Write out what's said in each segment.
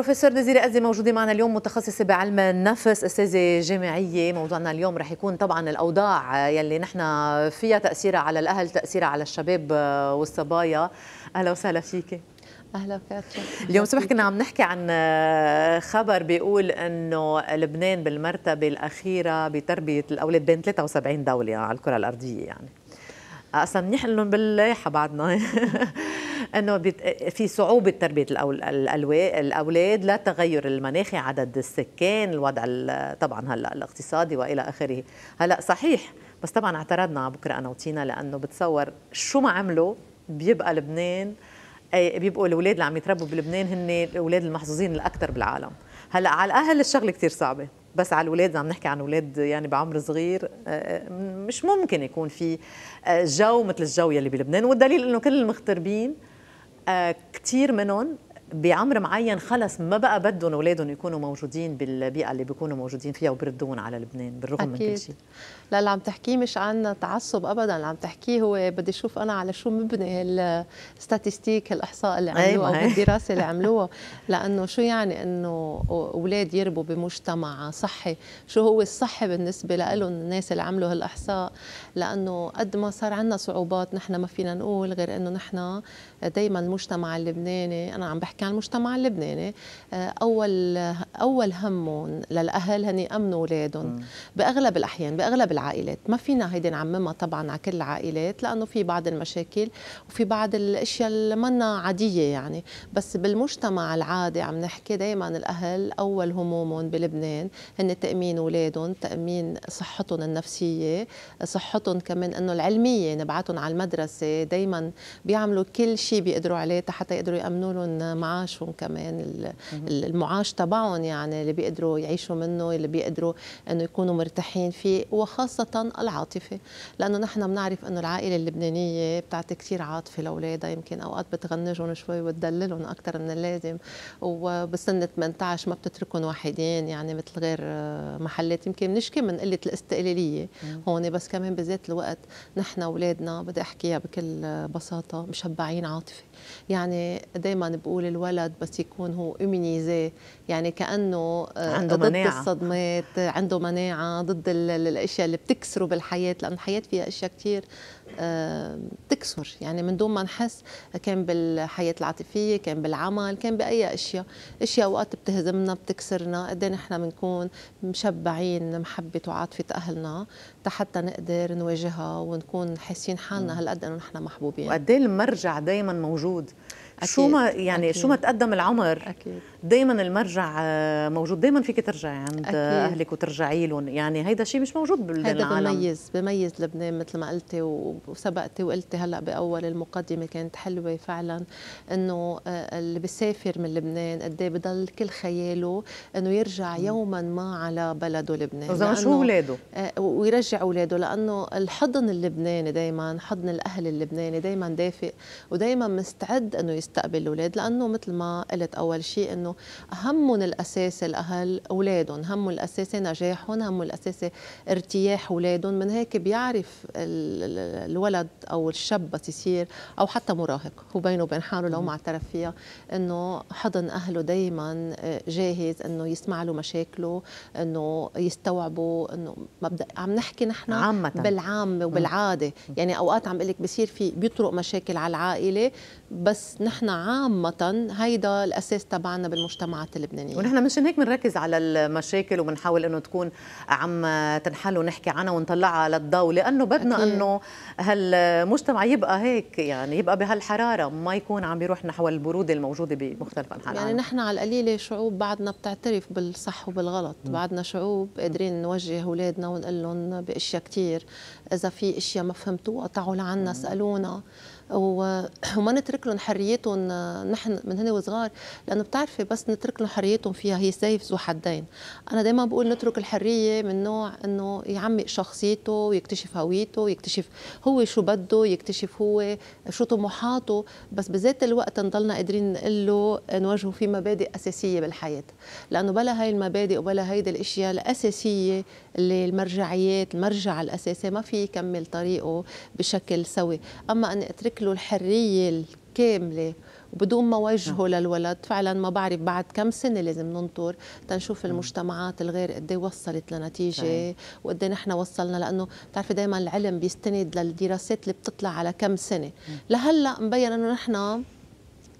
بروفيسور نزيرة أزي موجودة معنا اليوم متخصصة بعلم النفس أستاذة جامعية موضوعنا اليوم رح يكون طبعا الأوضاع يلي نحن فيها تأثيرها على الأهل تأثيرها على الشباب آه، والصبايا أهلا وسهلا فيكي اهلا كاترين اليوم الصبح كنا عم نحكي عن آه، خبر بيقول انه لبنان بالمرتبه الاخيره بتربيه الاولاد بين 73 دوله على الكره الارضيه يعني اصلا منيح لهم باللايحه بعدنا انه في صعوبه تربيه الاولاد لا تغير المناخي عدد السكان الوضع طبعا هلا الاقتصادي والى اخره هلا صحيح بس طبعا اعترضنا بكره انا وتينا لانه بتصور شو ما عملوا بيبقى لبنان بيبقوا الاولاد اللي عم يتربوا بلبنان هن الاولاد المحظوظين الاكثر بالعالم هلا على الاهل الشغله كثير صعبه بس على الاولاد عم نحكي عن اولاد يعني بعمر صغير آه، آه، مش ممكن يكون في آه، جو مثل الجو يلي بلبنان والدليل انه كل المغتربين كثير منهم بعمر معين خلص ما بقى بدهم اولادهم يكونوا موجودين بالبيئه اللي بيكونوا موجودين فيها وبردون على لبنان بالرغم أكيد. من كل شيء لا اللي عم تحكيه مش عن تعصب ابدا اللي عم تحكيه هو بدي اشوف انا على شو مبني الستاتستيك الاحصاء اللي إيه، عملوه او الدراسه اللي عملوها لانه شو يعني انه اولاد يربوا بمجتمع صحي شو هو الصحي بالنسبه لهم الناس اللي عملوا هالاحصاء لانه قد ما صار عندنا صعوبات نحن ما فينا نقول غير انه نحن دائما المجتمع اللبناني انا عم بحكي نحكي عن المجتمع اللبناني آه، اول اول همهم للاهل هن يامنوا اولادهم باغلب الاحيان باغلب العائلات ما فينا هيدي نعممها طبعا على كل العائلات لانه في بعض المشاكل وفي بعض الاشياء اللي منا عاديه يعني بس بالمجتمع العادي عم نحكي دائما الاهل اول همومهم بلبنان هن تامين اولادهم تامين صحتهم النفسيه صحتهم كمان انه العلميه نبعتهم على المدرسه دائما بيعملوا كل شيء بيقدروا عليه حتى يقدروا يامنوا لهم معاشهم كمان المعاش تبعهم يعني اللي بيقدروا يعيشوا منه اللي بيقدروا انه يكونوا مرتاحين فيه وخاصه العاطفه لانه نحن بنعرف انه العائله اللبنانيه بتعطي كثير عاطفه لاولادها يمكن اوقات بتغنجهم شوي وتدللهم اكثر من اللازم وبسن 18 ما بتتركهم وحيدين يعني مثل غير محلات يمكن بنشكي من قله الاستقلاليه هون بس كمان بذات الوقت نحن اولادنا بدي احكيها بكل بساطه مشبعين عاطفه يعني دائما بقول الولد بس يكون هو اميونيزي يعني كانه آه، عنده ضد مناعة. الصدمات عنده مناعه ضد الاشياء اللي بتكسره بالحياه لانه الحياه فيها اشياء كثير آه، بتكسر يعني من دون ما نحس كان بالحياه العاطفيه كان بالعمل كان باي اشياء اشياء اوقات بتهزمنا بتكسرنا قد نحن بنكون مشبعين محبه وعاطفه اهلنا حتى نقدر نواجهها ونكون حاسين حالنا هالقد انه نحن محبوبين وقد المرجع دائما موجود أكيد. شو ما يعني أكيد. شو ما تقدم العمر أكيد. دايما المرجع آه، موجود دايما فيك ترجعي عند أكيد. اهلك وترجعي لهم يعني هيدا شيء مش موجود بالعالم هيدا بميز بميز لبنان مثل ما قلتي وسبقتي وقلتي هلا باول المقدمه كانت حلوه فعلا انه آه، اللي بيسافر من لبنان قد ايه بضل كل خياله انه يرجع يوما ما على بلده لبنان وزمان شو اولاده آه، ويرجع اولاده لانه الحضن اللبناني دائما حضن الاهل اللبناني دائما دافئ ودائما مستعد انه مستقبل الاولاد لانه مثل ما قلت اول شيء انه همهم الاساسي الاهل اولادهم همهم الاساسي نجاحهم همهم الاساسي ارتياح اولادهم من هيك بيعرف الولد او الشاب بس يصير او حتى مراهق هو بينه وبين حاله لو ما اعترف فيها انه حضن اهله دائما آه، جاهز انه يسمع له مشاكله انه يستوعبوا انه مبدا عم نحكي نحن عامة بالعام وبالعاده يعني اوقات عم بقول لك بصير في بيطرق مشاكل على العائله بس نحن نحن عامة هيدا الأساس تبعنا بالمجتمعات اللبنانية ونحن مش هيك بنركز على المشاكل وبنحاول إنه تكون عم تنحل ونحكي عنها ونطلعها للضوء لأنه بدنا إنه هالمجتمع يبقى هيك يعني يبقى بهالحرارة ما يكون عم يروح نحو البرودة الموجودة بمختلف أنحاء يعني نحن على القليلة شعوب بعدنا بتعترف بالصح وبالغلط م. بعدنا شعوب قادرين نوجه أولادنا ونقول لهم بأشياء كثير إذا في أشياء ما فهمتوها تعالوا لعنا اسألونا وما نترك لهم حريتهم نحن من هنا وصغار لانه بتعرفي بس نترك لهم حريتهم فيها هي سيف ذو حدين انا دائما بقول نترك الحريه من نوع انه يعمق شخصيته ويكتشف هويته ويكتشف هو شو بده يكتشف هو شو طموحاته بس بذات الوقت نضلنا قادرين نقول له نواجهه في مبادئ اساسيه بالحياه لانه بلا هاي المبادئ وبلا هيدي الاشياء الاساسيه اللي المرجعيات المرجع الاساسي ما في يكمل طريقه بشكل سوي اما اني اترك له الحريه الكامله وبدون ما وجهه نعم. للولد فعلا ما بعرف بعد كم سنه لازم ننطر تنشوف نعم. المجتمعات الغير قدي إيه وصلت لنتيجه وقدي إيه نحن وصلنا لانه بتعرفي دائما العلم بيستند للدراسات اللي بتطلع على كم سنه نعم. لهلا مبين انه نحن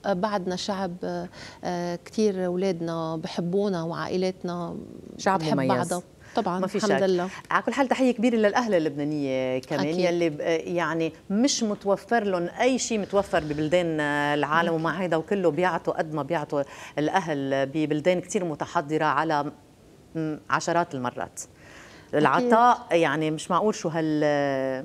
بعدنا شعب آه، كثير اولادنا بحبونا وعائلاتنا شعب مميز بعضها طبعا ما في الحمد شك. لله على كل حال تحيه كبيره للاهل اللبنانيه كمان أكيد. يلي يعني مش متوفر لهم اي شيء متوفر ببلدان العالم ومع هيدا وكله بيعطوا قد ما بيعطوا الاهل ببلدان كثير متحضره على عشرات المرات العطاء يعني مش معقول شو هال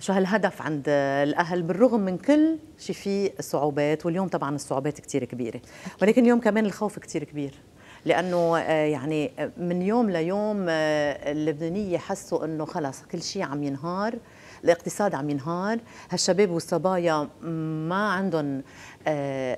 شو هالهدف عند الاهل بالرغم من كل شيء فيه صعوبات واليوم طبعا الصعوبات كثير كبيره ولكن اليوم كمان الخوف كثير كبير لانه آه، يعني آه، من يوم ليوم آه، اللبنانيه حسوا انه خلص كل شيء عم ينهار الاقتصاد عم ينهار هالشباب والصبايا ما عندهم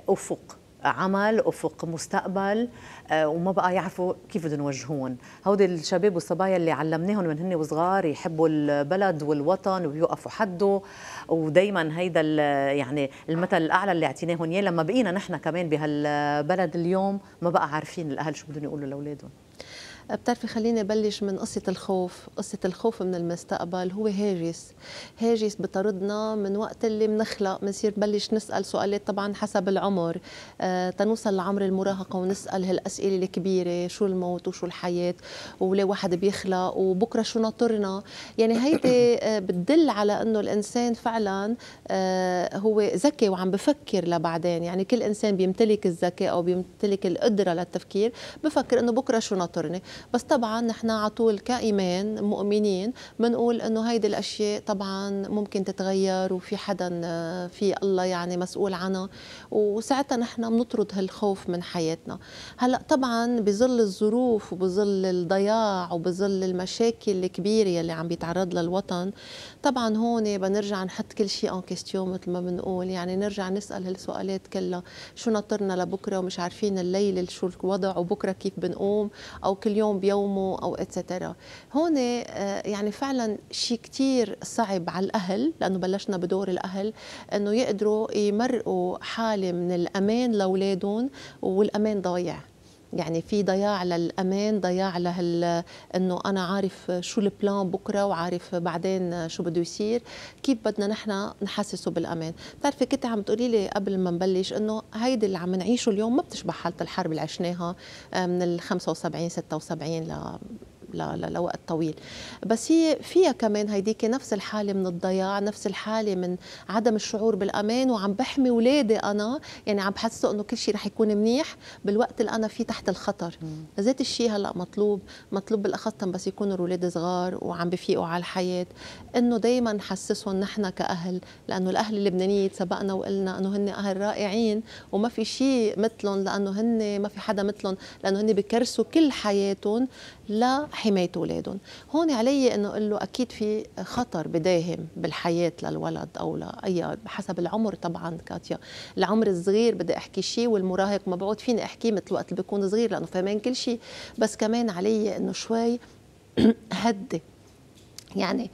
افق عمل افق مستقبل آه، وما بقى يعرفوا كيف بدهم يوجهون هودي الشباب والصبايا اللي علمناهم من هن وصغار يحبوا البلد والوطن ويوقفوا حده ودائما هيدا يعني المثل الاعلى اللي اعطيناهم اياه لما بقينا نحن كمان بهالبلد اليوم ما بقى عارفين الاهل شو بدهم يقولوا لاولادهم بتعرفي خليني ابلش من قصه الخوف قصه الخوف من المستقبل هو هاجس هاجس بطردنا من وقت اللي بنخلق بنصير نبلش نسال سؤالات طبعا حسب العمر آه تنوصل لعمر المراهقه ونسال هالاسئله الكبيره شو الموت وشو الحياه وليه واحد بيخلق وبكره شو ناطرنا يعني هيدي آه، بتدل على انه الانسان فعلا آه هو ذكي وعم بفكر لبعدين يعني كل انسان بيمتلك الذكاء او بيمتلك القدره للتفكير بفكر انه بكره شو ناطرني بس طبعا نحن على طول كايمان مؤمنين بنقول انه هيدي الاشياء طبعا ممكن تتغير وفي حدا آه، في الله يعني مسؤول عنها وساعتها نحن بنطرد هالخوف من حياتنا هلا طبعا بظل الظروف وبظل الضياع وبظل المشاكل الكبيره يلي عم بيتعرض لها الوطن طبعا هون بنرجع نحط كل شيء ان كيستيون مثل ما بنقول يعني نرجع نسال هالسؤالات كلها شو ناطرنا لبكره ومش عارفين الليل شو الوضع وبكره كيف بنقوم او كل يوم اليوم بيومه او اتسترا هون آه، يعني فعلا شيء كثير صعب على الاهل لانه بلشنا بدور الاهل انه يقدروا يمرقوا حاله من الامان لاولادهم والامان ضايع يعني في ضياع للامان ضياع له انه انا عارف شو البلان بكره وعارف بعدين شو بده يصير كيف بدنا نحن نحسسه بالامان بتعرفي كنت عم تقولي لي قبل ما نبلش انه هيدي اللي عم نعيشه اليوم ما بتشبه حاله الحرب اللي عشناها آه، من ال 75 76 ل لوقت طويل بس هي فيها كمان هيديك نفس الحالة من الضياع نفس الحالة من عدم الشعور بالأمان وعم بحمي أولادي أنا يعني عم بحسه أنه كل شيء رح يكون منيح بالوقت اللي أنا فيه تحت الخطر ذات الشيء هلأ مطلوب مطلوب بالأخص بس يكونوا الأولاد صغار وعم بفيقوا على الحياة أنه دايما نحسسهم نحن كأهل لأنه الأهل اللبنانية سبقنا وقلنا أنه هن أهل رائعين وما في شيء مثلهم لأنه هن ما في حدا مثلهم لأنه هن بكرسوا كل حياتهم لا حماية أولادهم هون علي أنه أقول له أكيد في خطر بداهم بالحياة للولد أو لأي حسب العمر طبعا كاتيا العمر الصغير بدي أحكي شيء والمراهق مبعوث فيني أحكيه مثل وقت اللي بيكون صغير لأنه فاهمان كل شيء بس كمان علي أنه شوي هدي يعني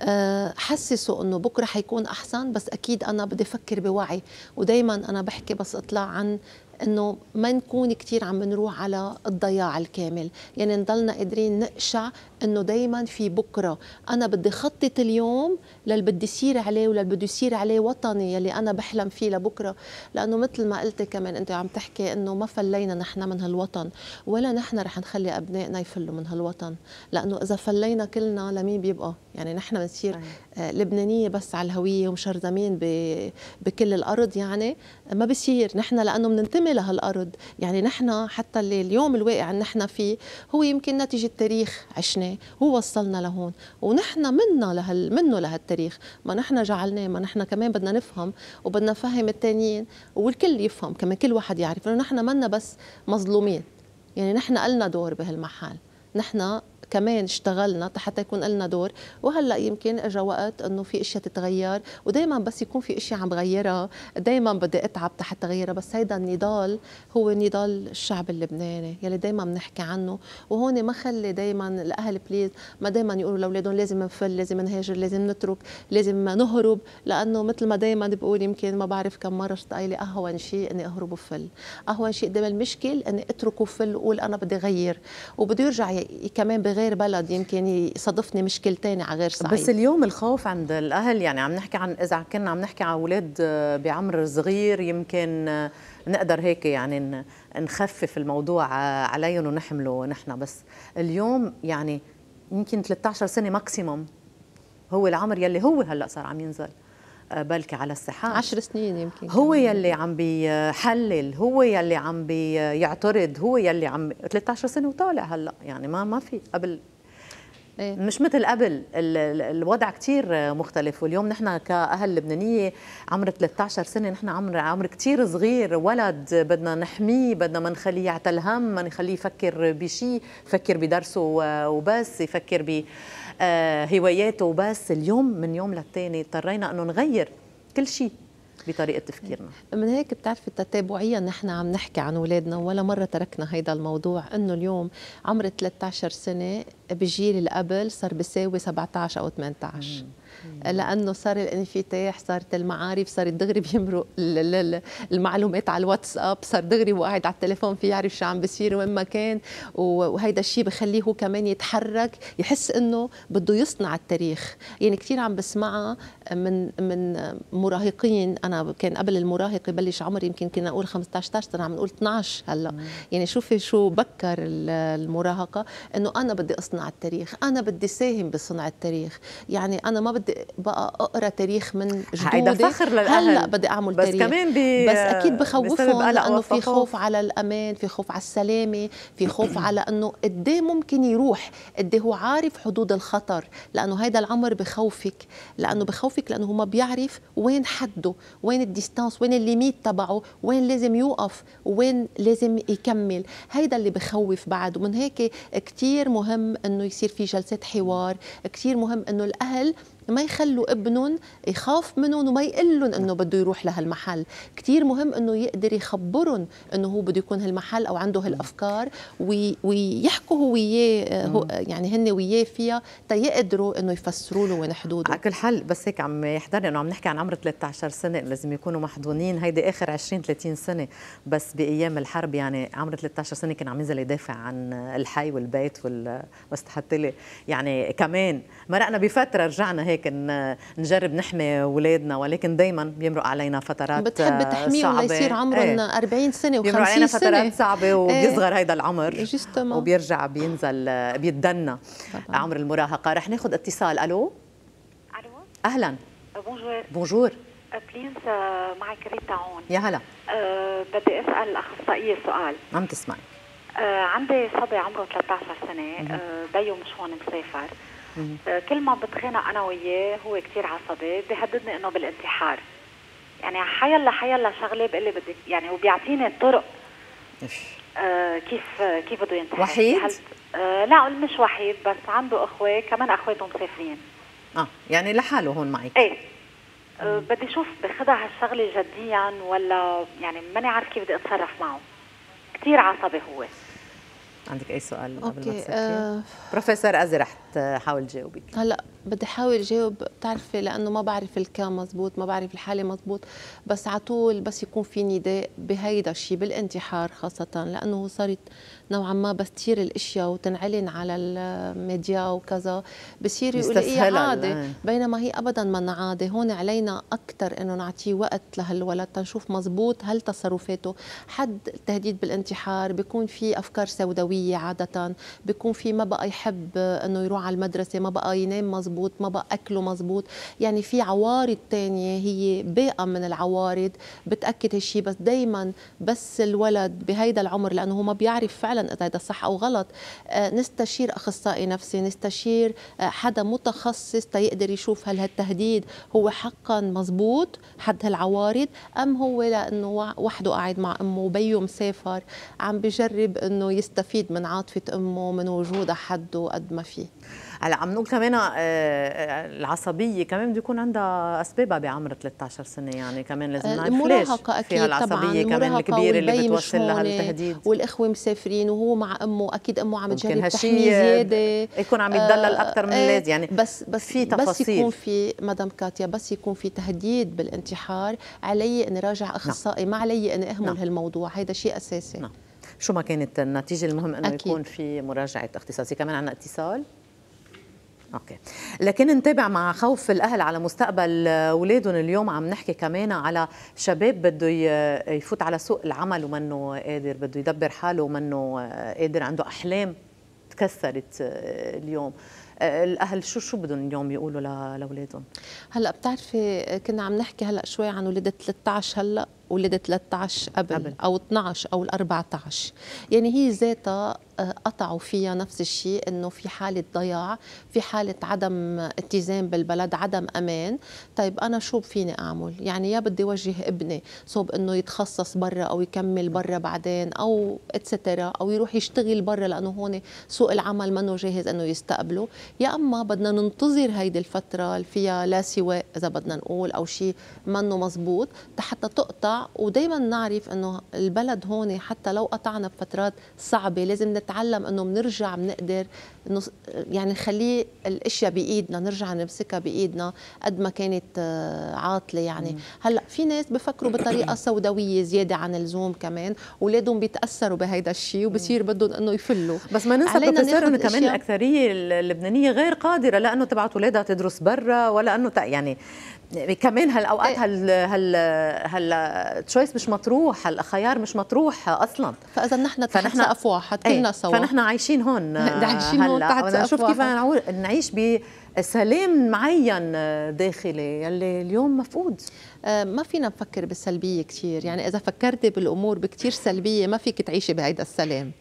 آه، حسسه انه بكره حيكون احسن بس اكيد انا بدي افكر بوعي ودائما انا بحكي بس اطلع عن انه ما نكون كثير عم نروح على الضياع الكامل يعني نضلنا قادرين نقشع انه دائما في بكره انا بدي خطط اليوم للي بدي يصير عليه وللي بده يصير عليه وطني يلي انا بحلم فيه لبكره لانه مثل ما قلتي كمان انت عم تحكي انه ما فلينا نحن من هالوطن ولا نحن رح نخلي ابنائنا يفلوا من هالوطن لانه اذا فلينا كلنا لمين بيبقى يعني نحن بنصير آه، لبنانيه بس على الهويه ومشرذمين بكل الارض يعني ما بصير نحن لانه بننتمي لهالارض يعني نحن حتى اللي اليوم الواقع اللي نحن فيه هو يمكن نتيجه تاريخ عشناه هو وصلنا لهون ونحن منا لهال منه لهالتاريخ ما نحن جعلناه ما نحن كمان بدنا نفهم وبدنا نفهم التانيين والكل يفهم كمان كل واحد يعرف انه نحن منا بس مظلومين يعني نحن قلنا دور بهالمحل نحن كمان اشتغلنا حتى يكون لنا دور وهلا يمكن اجى وقت انه في اشياء تتغير ودائما بس يكون في اشياء عم بغيرها دائما بدي اتعب حتى غيرها بس هيدا النضال هو نضال الشعب اللبناني يلي دائما بنحكي عنه وهون ما خلي دائما الاهل بليز ما دائما يقولوا لاولادهم لازم نفل لازم نهاجر لازم نترك لازم نهرب لانه مثل ما دائما بقول يمكن ما بعرف كم مره شط قايله اهون شيء اني اهرب وفل اهون شيء قدام المشكل اني اترك وفل وقول انا بدي غير وبده يرجع كمان بغير غير بلد يمكن يصادفني مشكل تاني على غير صعيد بس اليوم الخوف عند الاهل يعني عم نحكي عن اذا كنا عم نحكي عن اولاد بعمر صغير يمكن نقدر هيك يعني نخفف الموضوع عليهم ونحمله نحن بس اليوم يعني يمكن 13 سنه ماكسيموم هو العمر يلي هو هلا صار عم ينزل بلكي على الساحات عشر سنين يمكن هو يلي عم بيحلل هو يلي عم بيعترض هو يلي عم 13 سنه وطالع هلا يعني ما ما في قبل إيه؟ مش مثل قبل الوضع كتير مختلف واليوم نحن كأهل لبنانية عمر 13 سنة نحن عمر عمر كتير صغير ولد بدنا نحميه بدنا ما نخليه يعتل هم ما نخليه يفكر بشيء يفكر بدرسه وبس يفكر ب آه، هواياته بس اليوم من يوم للتاني اضطرينا انه نغير كل شيء بطريقه تفكيرنا من هيك بتعرفي تتابعيا نحن عم نحكي عن اولادنا ولا مره تركنا هيدا الموضوع انه اليوم عمر 13 سنه بجيل اللي قبل صار بيساوي 17 او 18 مم. لانه صار الانفتاح يعني صارت المعارف صار دغري بيمرق المعلومات على الواتساب صار دغري وقاعد على التليفون في يعرف شو عم بيصير وين ما كان وهيدا الشيء بخليه هو كمان يتحرك يحس انه بده يصنع التاريخ يعني كثير عم بسمعها من من مراهقين انا كان قبل المراهق يبلش عمري يمكن كنا نقول 15 سنه عم نقول 12 هلا يعني شوفي شو بكر المراهقه انه انا بدي اصنع التاريخ انا بدي ساهم بصنع التاريخ يعني انا ما بدي بدي بقى اقرا تاريخ من جدودي فخر للأهل هلا بدي اعمل بس تاريخ كمان بي... بس اكيد بخوفهم لانه في خوف على الامان في خوف على السلامه في خوف على انه قد إيه ممكن يروح قد إيه هو عارف حدود الخطر لانه هيدا العمر بخوفك لانه بخوفك لانه هو ما بيعرف وين حده وين الديستانس وين الليميت تبعه وين لازم يوقف وين لازم يكمل هيدا اللي بخوف بعد ومن هيك كثير مهم انه يصير في جلسات حوار كثير مهم انه الاهل ما يخلوا ابنهم يخاف منهم وما لهم انه بده يروح لهالمحل كثير مهم انه يقدر يخبرهم انه هو بده يكون هالمحل او عنده هالافكار وي ويحكوا هو وياه يعني هن وياه فيها تيقدروا انه يفسروا له وين حدوده على كل حال بس هيك عم يحضرني انه عم نحكي عن عمر 13 سنه لازم يكونوا محضونين هيدي اخر 20 30 سنه بس بايام الحرب يعني عمر 13 سنه كان عم ينزل يدافع عن الحي والبيت وال لي يعني كمان مرقنا بفتره رجعنا هيك هيك نجرب نحمي اولادنا ولكن دائما بيمرق علينا فترات بتحب آه، تحميهم ليصير عمرهم ايه 40 سنه و50 سنه بيمرق علينا فترات صعبه إيه. وبيصغر ايه هيدا العمر إيه، جستما. وبيرجع بينزل بيتدنى طبعا. عمر المراهقه رح ناخذ اتصال الو الو اهلا أه، بونجور بونجور أه، بليز معك ريتا عون يا هلا أه بدي اسال اخصائيه سؤال عم تسمعي أه عندي صبي عمره 13 سنه أه بيو هون مسافر آه، كل ما بتخانق انا وياه هو كثير عصبي بيهددني انه بالانتحار يعني حيلا حيلا شغله بقول لي بدك يعني وبيعطيني الطرق آه، كيف كيف بده ينتحر وحيد؟ لا آه، لا مش وحيد بس عنده اخوه كمان اخواته مسافرين اه يعني لحاله هون معك ايه بدي اشوف باخدها هالشغله جديا ولا يعني ماني عارف كيف بدي اتصرف معه كثير عصبي هو عندك اي سؤال قبل ما تسكر؟ آه. بروفيسور ازي رح تحاول تجاوبك هلا بدي احاول جاوب بتعرفي لانه ما بعرف الكام مزبوط ما بعرف الحاله مزبوط بس على طول بس يكون في نداء بهيدا الشيء بالانتحار خاصه لانه صارت نوعا ما بس تصير الاشياء وتنعلن على الميديا وكذا بصير يقول هي إيه، عادي آه. بينما هي ابدا ما عادي هون علينا اكثر انه نعطيه وقت لهالولد تنشوف مزبوط هل تصرفاته حد التهديد بالانتحار بيكون في افكار سوداويه عاده بيكون في ما بقى يحب انه يروح على المدرسه ما بقى ينام مزبوط مزبوط ما بقى أكله مزبوط يعني في عوارض تانية هي باقة من العوارض بتأكد هالشي بس دايما بس الولد بهيدا العمر لأنه هو ما بيعرف فعلا إذا هيدا صح أو غلط آه، نستشير أخصائي نفسي نستشير آه، حدا متخصص تيقدر يشوف هل هالتهديد هو حقا مزبوط حد هالعوارض أم هو لأنه وحده قاعد مع أمه وبيه مسافر عم بجرب أنه يستفيد من عاطفة أمه من وجودها حده قد ما فيه هلا عم نقول كمان آه، آه، العصبيه كمان بده يكون عندها اسبابها بعمر 13 سنه يعني كمان لازم آه، نعرف ليش فيها العصبيه كمان الكبيره اللي بتوصل لها التهديد والاخوه مسافرين وهو مع امه اكيد امه عم تجرب تحميه زياده يكون عم يتدلل اكثر من إيه، اللازم يعني بس بس في تفاصيل بس يكون في مدام كاتيا بس يكون في تهديد بالانتحار علي اني راجع نعم. اخصائي نعم. ما علي اني اهمل نعم. هالموضوع هيدا شيء اساسي نعم. شو ما كانت النتيجه المهم انه أكيد. يكون في مراجعه اختصاصي كمان عندنا اتصال اوكي لكن نتابع مع خوف الاهل على مستقبل اولادهم اليوم عم نحكي كمان على شباب بده يفوت على سوق العمل ومنه قادر بده يدبر حاله ومنه قادر عنده احلام تكسرت اليوم الاهل شو شو بدهم اليوم يقولوا لاولادهم هلا بتعرفي كنا عم نحكي هلا شوي عن ولادة 13 هلا ولادة 13 قبل, قبل او 12 او ال 14 يعني هي ذاتها قطعوا فيها نفس الشيء انه في حاله ضياع في حاله عدم اتزان بالبلد عدم امان طيب انا شو فيني اعمل يعني يا بدي وجه ابني صوب انه يتخصص برا او يكمل برا بعدين او اتسترا او يروح يشتغل برا لانه هون سوق العمل منه جاهز انه يستقبله يا اما بدنا ننتظر هيدي الفتره اللي فيها لا سواء اذا بدنا نقول او شيء منه مزبوط حتى تقطع ودائما نعرف انه البلد هون حتى لو قطعنا بفترات صعبه لازم نتع نتعلم انه بنرجع بنقدر يعني نخليه الاشياء بايدنا نرجع نمسكها بايدنا قد ما كانت آه، عاطله يعني هلا في ناس بفكروا بطريقه سوداويه زياده عن اللزوم كمان اولادهم بيتاثروا بهيدا الشيء وبصير بدهم انه يفلوا بس ما ننسى بروفيسور انه كمان الاكثريه اللبنانيه غير قادره لانه تبعت اولادها تدرس برا ولا انه يعني كمان هالاوقات إيه. هال هال هال تشويس مش مطروح هالخيار مش مطروح اصلا فاذا نحن تحت فنحن سقف واحد إيه، كلنا سوا فنحن عايشين هون عايشين هون تحت سقف شوف كيف نعيش بسلام معين داخلي يلي اليوم مفقود آه، ما فينا نفكر بالسلبيه كثير يعني اذا فكرتي بالامور بكثير سلبيه ما فيك تعيشي بهيدا السلام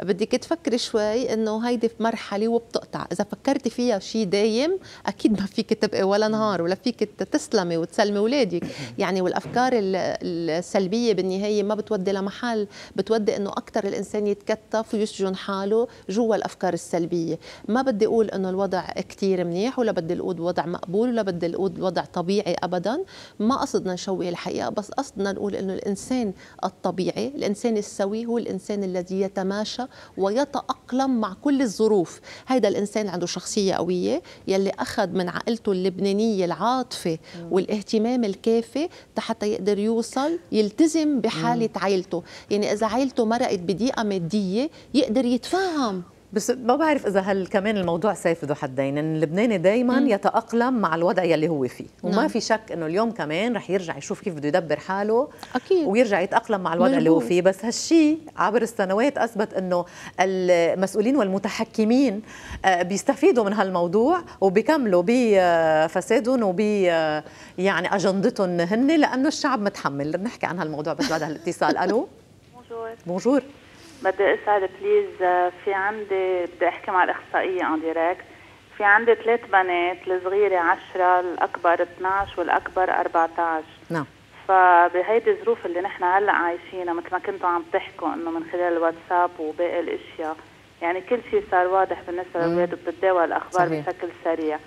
بدك تفكري شوي انه هيدي مرحله وبتقطع اذا فكرتي فيها شيء دايم اكيد ما فيك تبقي ولا نهار ولا فيك تسلمي وتسلمي اولادك يعني والافكار السلبيه بالنهايه ما بتودي لمحل بتودي انه اكثر الانسان يتكتف ويسجن حاله جوا الافكار السلبيه ما بدي اقول انه الوضع كثير منيح ولا بدي الوضع وضع مقبول ولا بدي الوضع وضع طبيعي ابدا ما قصدنا نشوه الحقيقه بس قصدنا نقول انه الانسان الطبيعي الانسان السوي هو الانسان الذي يتماشى يتماشى ويتأقلم مع كل الظروف هذا الإنسان عنده شخصية قوية يلي أخذ من عائلته اللبنانية العاطفة والاهتمام الكافي حتى يقدر يوصل يلتزم بحالة عائلته يعني إذا عائلته مرقت بضيقة مادية يقدر يتفهم بس ما بعرف اذا هل كمان الموضوع سيف ذو حدين ان اللبناني دائما يتاقلم مع الوضع يلي هو فيه وما نعم. في شك انه اليوم كمان رح يرجع يشوف كيف بده يدبر حاله اكيد ويرجع يتاقلم مع الوضع اللي هو فيه بس هالشيء عبر السنوات اثبت انه المسؤولين والمتحكمين آه، بيستفيدوا من هالموضوع وبيكملوا بفسادهم آه، وب آه، يعني اجندتهم هن لانه الشعب متحمل بنحكي عن هالموضوع بس بعد هالاتصال الو بونجور بونجور بدي اسال بليز في عندي بدي احكي مع الاخصائيه اون ديريكت في عندي ثلاث بنات الصغيره 10 الاكبر 12 والاكبر 14 نعم فبهيدي الظروف اللي نحن هلا عايشينها مثل ما كنتوا عم تحكوا انه من خلال الواتساب وباقي الاشياء يعني كل شيء صار واضح بالنسبه للاولاد وبتتداول الاخبار صحيح. بشكل سريع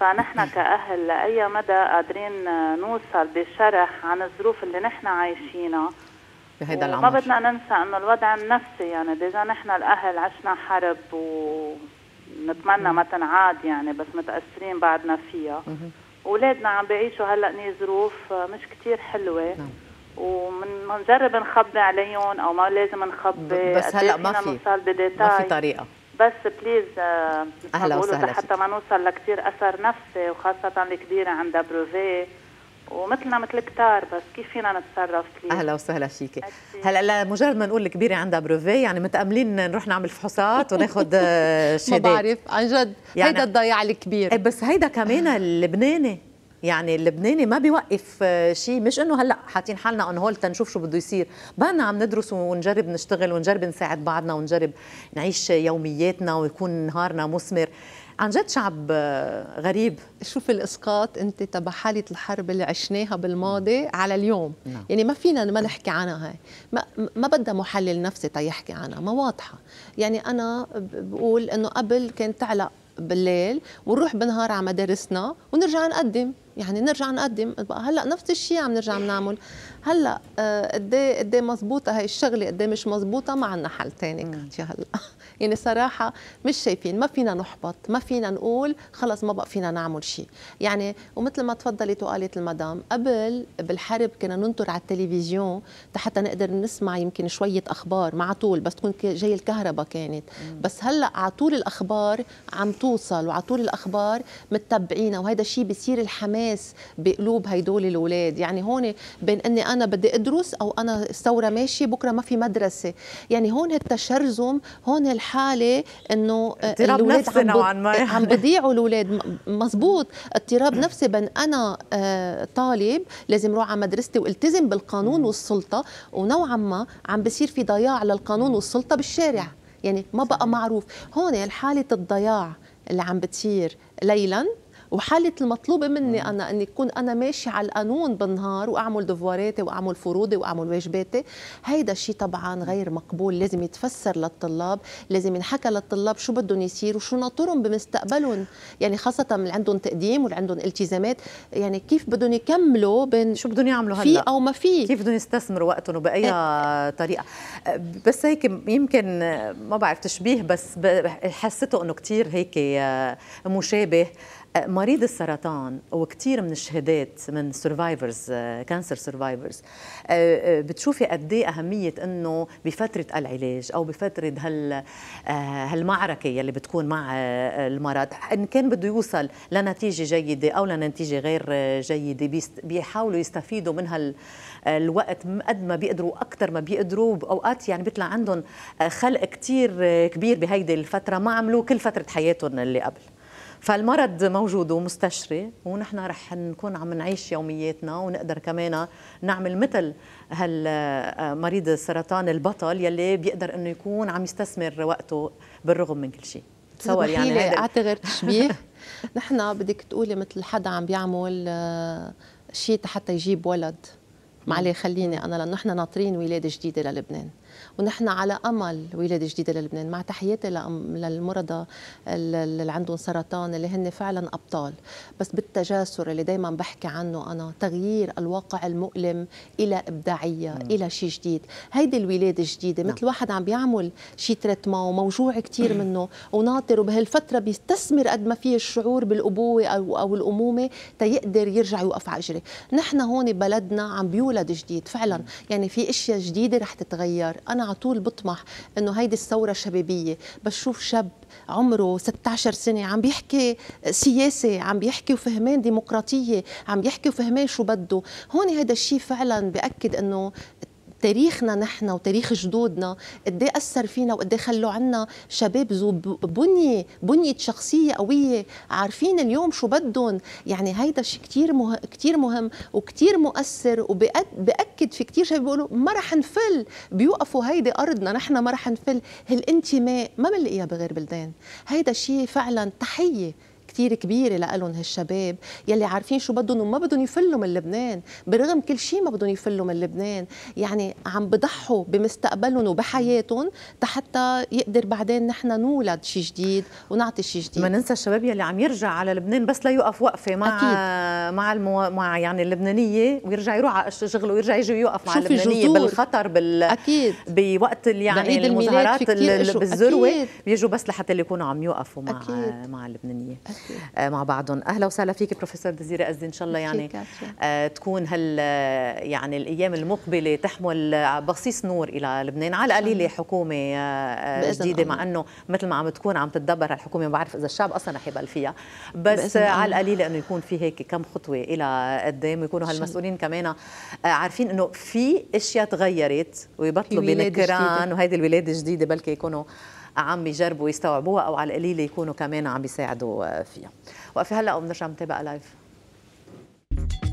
فنحن كاهل لاي مدى قادرين آه، نوصل بشرح عن الظروف اللي نحن عايشينها بهذا العمر ما بدنا ننسى انه الوضع النفسي يعني ديجا نحن الاهل عشنا حرب ونتمنى ما تنعاد يعني بس متاثرين بعدنا فيها اولادنا عم بيعيشوا هلا ظروف مش كتير حلوه نعم. ومنجرب نخبي عليهم او ما لازم نخبي بس هلا ما في ما في طريقه بس بليز آه، اهلا وسهلا حتى ما نوصل لكثير اثر نفسي وخاصه الكبيره عندها بروفيه ومثلنا مثل كتار بس كيف فينا نتصرف فيه اهلا وسهلا فيكي هلا لمجرد ما نقول الكبيره عندها بروفي يعني متاملين نروح نعمل فحوصات وناخذ آه، شهادات ما بعرف عن جد يعني هيدا الضياع الكبير إيه، بس هيدا كمان آه. اللبناني يعني اللبناني ما بيوقف آه، شيء مش انه هلا حاطين حالنا اون هول تنشوف شو بده يصير بقى عم ندرس ونجرب نشتغل ونجرب نساعد بعضنا ونجرب نعيش يومياتنا ويكون نهارنا مثمر عن جد شعب آه، غريب شوف الاسقاط انت تبع حاله الحرب اللي عشناها بالماضي نعم. على اليوم نعم. يعني ما فينا ما نحكي عنها هاي ما, ما بدها محلل نفسي تا يحكي عنها ما واضحه يعني انا بقول انه قبل كانت تعلق بالليل ونروح بنهار على مدارسنا ونرجع نقدم يعني نرجع نقدم بقى هلا نفس الشيء عم نرجع نعمل هلا آه، قد ايه قد ايه مضبوطه هي الشغله قد ايه مش مضبوطه ما عندنا حل ثاني كاتيا هلا يعني صراحه مش شايفين ما فينا نحبط ما فينا نقول خلص ما بقى فينا نعمل شيء يعني ومثل ما تفضلت وقالت المدام قبل بالحرب كنا ننطر على التلفزيون حتى نقدر نسمع يمكن شويه اخبار مع طول بس تكون جاي الكهرباء كانت بس هلا على طول الاخبار عم توصل وعلى طول الاخبار متبعينا وهذا الشيء بيصير الحماس الحماس بقلوب هدول الاولاد يعني هون بين اني انا بدي ادرس او انا الثوره ماشيه بكره ما في مدرسه يعني هون التشرذم هون الحاله انه آه، الاولاد عم, نوعاً ما يعني. عم بضيعوا الاولاد مزبوط اضطراب نفسي بين انا آه، طالب لازم روح على مدرستي والتزم بالقانون والسلطه ونوعا ما عم بصير في ضياع للقانون والسلطه بالشارع يعني ما بقى معروف هون حاله الضياع اللي عم بتصير ليلا وحالة المطلوبه مني أنا أني أكون أنا ماشي على القانون بالنهار وأعمل دفواراتي وأعمل فروضي وأعمل واجباتي هيدا الشيء طبعا غير مقبول لازم يتفسر للطلاب لازم ينحكى للطلاب شو بدهم يصيروا وشو ناطرهم بمستقبلهم يعني خاصة اللي عندهم تقديم واللي عندهم التزامات يعني كيف بدهم يكملوا بين شو بدهم يعملوا هلا في أو ما في كيف بدهم يستثمروا وقتهم وبأي إيه. طريقة بس هيك يمكن ما بعرف تشبيه بس حسيته انه كثير هيك مشابه مريض السرطان وكثير من الشهادات من سرفايفرز كانسر سرفايفرز بتشوفي قد ايه اهميه انه بفتره العلاج او بفتره هال آه، هالمعركه يلي بتكون مع آه، المرض ان كان بده يوصل لنتيجه جيده او لنتيجه غير آه، جيده بيحاولوا يستفيدوا من هال الوقت قد ما بيقدروا اكثر ما بيقدروا باوقات يعني بيطلع عندهم خلق كثير كبير بهيدي الفتره ما عملوه كل فتره حياتهم اللي قبل فالمرض موجود ومستشري ونحن رح نكون عم نعيش يومياتنا ونقدر كمان نعمل مثل هالمريض السرطان البطل يلي بيقدر انه يكون عم يستثمر وقته بالرغم من كل شيء تصور طيب، يعني اعطي غير تشبيه نحن بدك تقولي مثل حدا عم بيعمل آه، شيء حتى يجيب ولد معلي خليني انا لانه نحن ناطرين ولاده جديده للبنان ونحن على امل ولاده جديده للبنان مع تحياتي للمرضى اللي عندهم سرطان اللي هن فعلا ابطال بس بالتجاسر اللي دائما بحكي عنه انا تغيير الواقع المؤلم الى ابداعيه مم. الى شيء جديد هيدي الولاده الجديده نعم. مثل واحد عم بيعمل شيء تريتمون وموجوع كثير منه وناطر وبهالفتره بيستثمر قد ما فيه الشعور بالابوه او او الامومه تيقدر يرجع يوقف على نحن هون بلدنا عم بيولد مولد جديد فعلا يعني في اشياء جديده رح تتغير انا على طول بطمح انه هيدي الثوره الشبابيه بشوف شاب عمره 16 سنه عم بيحكي سياسه عم بيحكي وفهمان ديمقراطيه عم بيحكي وفهمان شو بده هون هذا الشيء فعلا بأكد انه تاريخنا نحن وتاريخ جدودنا قد إيه اثر فينا وقد إيه خلوا عنا شباب ذو بنيه بنيه شخصيه قويه عارفين اليوم شو بدهم يعني هيدا شيء كثير مهم كثير مهم وكثير مؤثر وباكد في كثير شباب بيقولوا ما رح نفل بيوقفوا هيدي ارضنا نحن ما رح نفل هالانتماء ما بنلاقيها بغير بلدان هيدا شيء فعلا تحيه كثير كبيره لألهم هالشباب يلي عارفين شو بدهم وما بدهم يفلوا من لبنان برغم كل شيء ما بدهم يفلوا من لبنان يعني عم بضحوا بمستقبلهم وبحياتهم حتى يقدر بعدين نحن نولد شيء جديد ونعطي شيء جديد ما ننسى الشباب يلي عم يرجع على لبنان بس لا يوقف وقفه مع أكيد. مع المو... مع يعني اللبنانيه ويرجع يروح على شغله ويرجع يجي يوقف مع اللبنانيه بالخطر بال اكيد بوقت يعني المظاهرات بالذروه بيجوا بس لحتى اللي يكونوا عم يوقفوا مع أكيد. مع اللبنانيه آه، مع بعضهم اهلا وسهلا فيك بروفيسور دزيره قصدي ان شاء الله يعني آه تكون هال آه، يعني الايام المقبله تحمل آه، بصيص نور الى لبنان على القليله حكومه آه جديده مع انه مثل ما عم تكون عم تتدبر هالحكومه ما بعرف اذا الشعب اصلا رح يقبل فيها بس على القليله انه يكون في هيك كم خطوه الى قدام ويكونوا هالمسؤولين كمان عارفين انه في اشياء تغيرت ويبطلوا بنكران وهيدي الولاده الجديده بلكي يكونوا عم يجربوا يستوعبوها او على القليل يكونوا كمان عم بيساعدوا فيها وفي هلا بنرجع نتابع لايف